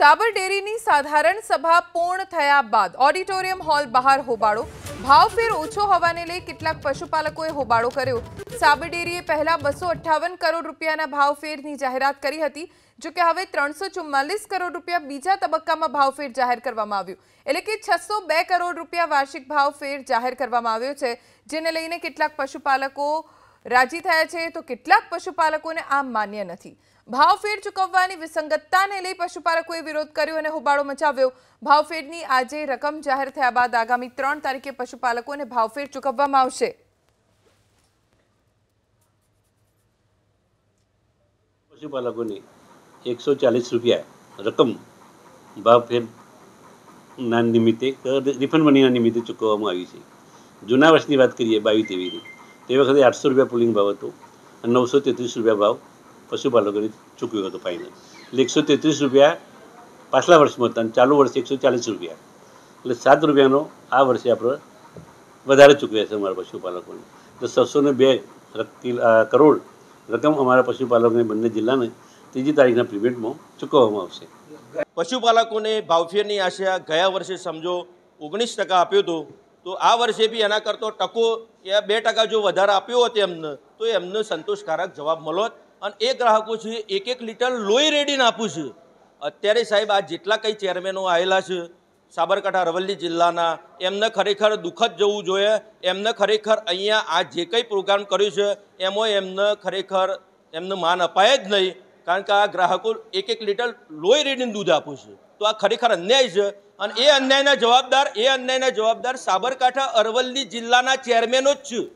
સાબર ડેરીની સાધારણ સભા પૂર્ણ થયા બાદ ઓડિટોરિયમ હોલ બહાર હોબાડો ભાવફેર ઊંચો હવાને લે કેટલાક પશુપાલકોએ હોબાડો કર્યો સાબર ડેરીએ પહેલા 258 કરોડ રૂપિયાના ભાવફેરની જાહેરાત કરી હતી જે કે હવે 344 કરોડ રૂપિયા બીજા તબક્કામાં ભાવફેર જાહેર કરવામાં આવ્યો એટલે કે 602 કરોડ રૂપિયા વાર્ષિક ભાવફેર જાહેર કરવામાં આવ્યો છે જેને લઈને કેટલાક પશુપાલકો રાજી થયા છે તો કેટલાક પશુપાલકોને આમ માન્ય નથી ભાવફેર ચૂકવવાની વિસંગતતાને લઈ પશુપાલકોએ વિરોધ કર્યો અને હોબાળો મચાવ્યો ભાવફેરની આજે રકમ જાહેર થયા બાદ આગામી ત્રણ તારીખે પશુપાલકોને ભાવફેર ચૂકવવામાં આવશે પશુપાલકોને એકસો ચાલીસ રૂપિયા રકમ ભાવફેરના નિમિત્તે રિફંડ મનીના નિમિત્તે ચૂકવવામાં આવી છે જૂના વર્ષની વાત કરીએ બાવીસ તેવીની તે વખતે આઠસો રૂપિયા પુલિંગ ભાવ હતો અને નવસો તેત્રીસ રૂપિયા ભાવ પશુપાલકોને ચૂક્યો હતો ફાઇનલ એટલે એકસો તેત્રીસ રૂપિયા પાછલા વર્ષમાં હતા અને ચાલુ વર્ષે એકસો ચાલીસ રૂપિયા એટલે સાત રૂપિયાનો આ વર્ષે આપણે વધારે ચૂકવ્યા છે અમારા પશુપાલકોને તો છસો ને બે કરોડ રકમ અમારા પશુપાલકોને બંને જિલ્લાને ત્રીજી તારીખના પ્રીમેન્ટમાં ચૂકવવામાં આવશે પશુપાલકોને ભાવફેરની આશા ગયા વર્ષે સમજો ઓગણીસ ટકા આપ્યું હતું તો આ વર્ષે બી એના કરતો ટકો એ બે ટકા જો વધારે આપ્યો હતો એમને તો એમને સંતોષકારક જવાબ મળોત અને એ ગ્રાહકો છે એક એક લીટર લોહી રેડીને આપું છું અત્યારે સાહેબ આ જેટલા કંઈ ચેરમેનો આવેલા છે સાબરકાંઠા અરવલ્લી જિલ્લાના એમને ખરેખર દુઃખદ જવું જોઈએ એમને ખરેખર અહીંયા આ જે કંઈ પ્રોગ્રામ કર્યું છે એમાં એમને ખરેખર એમને માન અપાય જ નહીં કારણ કે આ ગ્રાહકો એક એક લીટર લોહી રેડીને દૂધ આપું છે તો આ ખરેખર અન્યાય છે અને એ અન્યાયના જવાબદાર એ અન્યાયના જવાબદાર સાબરકાંઠા અરવલ્લી જિલ્લાના ચેરમેનો જ છું